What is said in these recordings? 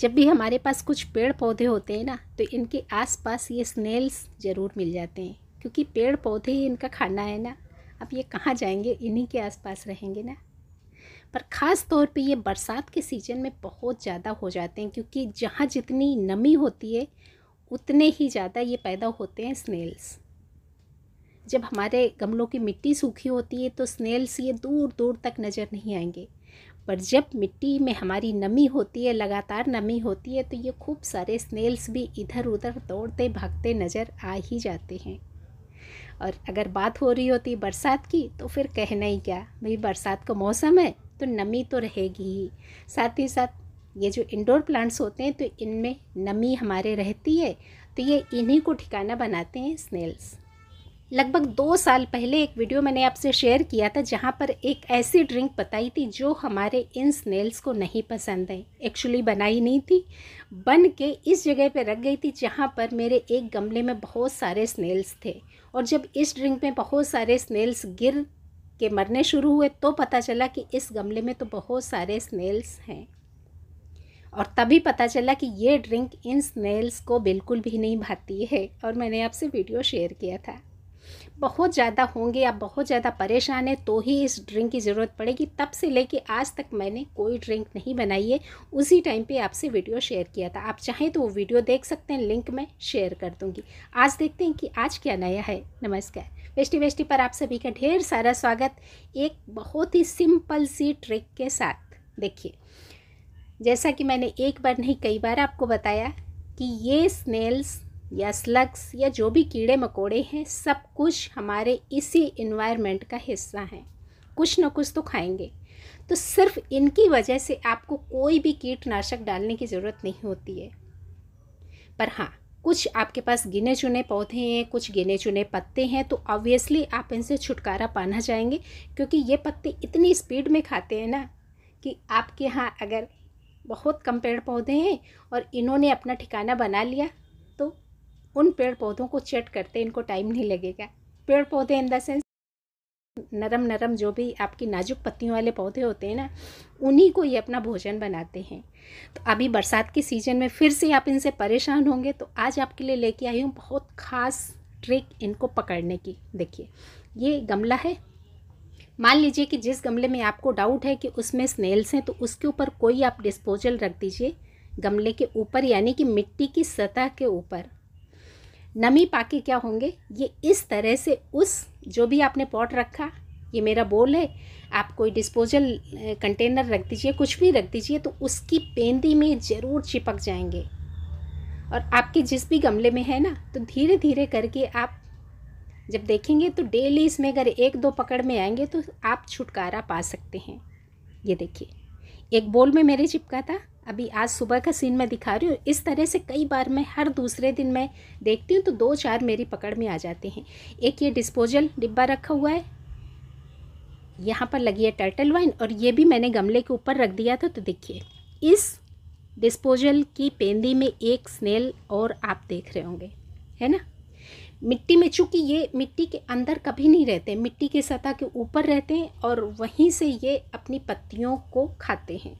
जब भी हमारे पास कुछ पेड़ पौधे होते हैं ना तो इनके आसपास ये स्नेल्स ज़रूर मिल जाते हैं क्योंकि पेड़ पौधे ही इनका खाना है ना अब ये कहाँ जाएंगे इन्हीं के आसपास रहेंगे ना पर ख़ास तौर पे ये बरसात के सीज़न में बहुत ज़्यादा हो जाते हैं क्योंकि जहाँ जितनी नमी होती है उतने ही ज़्यादा ये पैदा होते हैं स्नेल्स जब हमारे गमलों की मिट्टी सूखी होती है तो स्नेल्स ये दूर दूर तक नज़र नहीं आएंगे पर जब मिट्टी में हमारी नमी होती है लगातार नमी होती है तो ये खूब सारे स्नेल्स भी इधर उधर दौड़ते भागते नज़र आ ही जाते हैं और अगर बात हो रही होती बरसात की तो फिर कहना ही क्या भाई बरसात का मौसम है तो नमी तो रहेगी ही साथ ही साथ ये जो इंडोर प्लांट्स होते हैं तो इनमें नमी हमारे रहती है तो ये इन्हीं को ठिकाना बनाते हैं स्नेल्स लगभग दो साल पहले एक वीडियो मैंने आपसे शेयर किया था जहाँ पर एक ऐसी ड्रिंक बताई थी जो हमारे इन स्नेल्स को नहीं पसंद है एक्चुअली बनाई नहीं थी बन के इस जगह पे रख गई थी जहाँ पर मेरे एक गमले में बहुत सारे स्नेल्स थे और जब इस ड्रिंक में बहुत सारे स्नेल्स गिर के मरने शुरू हुए तो पता चला कि इस गमले में तो बहुत सारे स्नेल्स हैं और तभी पता चला कि ये ड्रिंक इन स्नेल्स को बिल्कुल भी नहीं भाती है और मैंने आपसे वीडियो शेयर किया था बहुत ज़्यादा होंगे या बहुत ज़्यादा परेशान है तो ही इस ड्रिंक की ज़रूरत पड़ेगी तब से लेके आज तक मैंने कोई ड्रिंक नहीं बनाई है उसी टाइम पे आपसे वीडियो शेयर किया था आप चाहें तो वो वीडियो देख सकते हैं लिंक मैं शेयर कर दूँगी आज देखते हैं कि आज क्या नया है नमस्कार वेस्टी वेस्टी पर आप सभी का ढेर सारा स्वागत एक बहुत ही सिंपल सी ट्रिक के साथ देखिए जैसा कि मैंने एक बार नहीं कई बार आपको बताया कि ये स्नेल्स या स्लग्स या जो भी कीड़े मकोड़े हैं सब कुछ हमारे इसी इन्वायरमेंट का हिस्सा हैं कुछ ना कुछ तो खाएंगे तो सिर्फ इनकी वजह से आपको कोई भी कीटनाशक डालने की ज़रूरत नहीं होती है पर हाँ कुछ आपके पास गिने चुने पौधे हैं कुछ गिने चुने पत्ते हैं तो ऑब्वियसली आप इनसे छुटकारा पाना चाहेंगे क्योंकि ये पत्ते इतनी स्पीड में खाते हैं ना कि आपके यहाँ अगर बहुत कम पेड़ पौधे हैं और इन्होंने अपना ठिकाना बना लिया उन पेड़ पौधों को चेट करते इनको टाइम नहीं लगेगा पेड़ पौधे इन द सेंस नरम नरम जो भी आपकी नाजुक पत्तियों वाले पौधे होते हैं ना उन्हीं को ये अपना भोजन बनाते हैं तो अभी बरसात के सीज़न में फिर से आप इनसे परेशान होंगे तो आज आपके लिए लेके आई हूँ बहुत ख़ास ट्रिक इनको पकड़ने की देखिए ये गमला है मान लीजिए कि जिस गमले में आपको डाउट है कि उसमें स्नेल्स हैं तो उसके ऊपर कोई आप डिस्पोजल रख दीजिए गमले के ऊपर यानी कि मिट्टी की सतह के ऊपर नमी पाके क्या होंगे ये इस तरह से उस जो भी आपने पॉट रखा ये मेरा बोल है आप कोई डिस्पोजल कंटेनर रख दीजिए कुछ भी रख दीजिए तो उसकी पेंदी में ज़रूर चिपक जाएंगे और आपके जिस भी गमले में है ना तो धीरे धीरे करके आप जब देखेंगे तो डेली इसमें अगर एक दो पकड़ में आएंगे तो आप छुटकारा पा सकते हैं ये देखिए एक बोल में मेरे चिपका था अभी आज सुबह का सीन मैं दिखा रही हूँ इस तरह से कई बार मैं हर दूसरे दिन मैं देखती हूँ तो दो चार मेरी पकड़ में आ जाते हैं एक ये डिस्पोजल डिब्बा रखा हुआ है यहाँ पर लगी है टर्टल वाइन और ये भी मैंने गमले के ऊपर रख दिया था तो देखिए इस डिस्पोजल की पेंदी में एक स्नेल और आप देख रहे होंगे है ना मिट्टी में चूँकि ये मिट्टी के अंदर कभी नहीं रहते मिट्टी के सतह के ऊपर रहते हैं और वहीं से ये अपनी पत्तियों को खाते हैं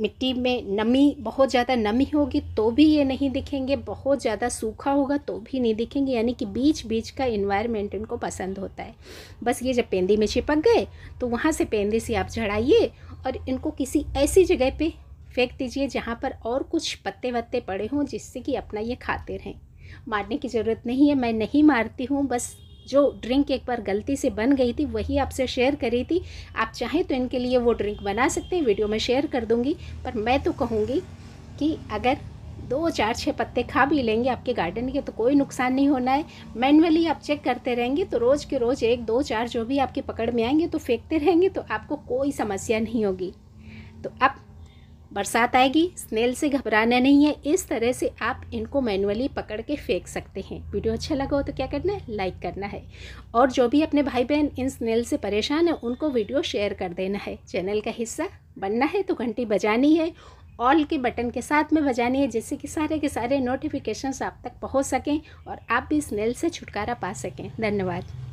मिट्टी में नमी बहुत ज़्यादा नमी होगी तो भी ये नहीं दिखेंगे बहुत ज़्यादा सूखा होगा तो भी नहीं दिखेंगे यानी कि बीच बीच का इन्वायरमेंट इनको पसंद होता है बस ये जब पेंदी में चिपक गए तो वहाँ से पेंदी से आप झड़ाइए और इनको किसी ऐसी जगह पे फेंक दीजिए जहाँ पर और कुछ पत्ते वत्ते पड़े हों जिससे कि अपना ये खाते रहें मारने की ज़रूरत नहीं है मैं नहीं मारती हूँ बस जो ड्रिंक एक बार गलती से बन गई थी वही आपसे शेयर करी थी आप चाहें तो इनके लिए वो ड्रिंक बना सकते हैं वीडियो में शेयर कर दूँगी पर मैं तो कहूँगी कि अगर दो चार छः पत्ते खा भी लेंगे आपके गार्डन के तो कोई नुकसान नहीं होना है मैन्युअली आप चेक करते रहेंगे तो रोज़ के रोज़ एक दो चार जो भी आपकी पकड़ में आएंगे तो फेंकते रहेंगे तो आपको कोई समस्या नहीं होगी तो अब बरसात आएगी स्नेल से घबराना नहीं है इस तरह से आप इनको मैनुअली पकड़ के फेंक सकते हैं वीडियो अच्छा लगा हो तो क्या करना है लाइक करना है और जो भी अपने भाई बहन इन स्नेल से परेशान है उनको वीडियो शेयर कर देना है चैनल का हिस्सा बनना है तो घंटी बजानी है ऑल के बटन के साथ में बजानी है जिससे कि सारे के सारे नोटिफिकेशंस आप तक पहुँच सकें और आप भी स्नेल से छुटकारा पा सकें धन्यवाद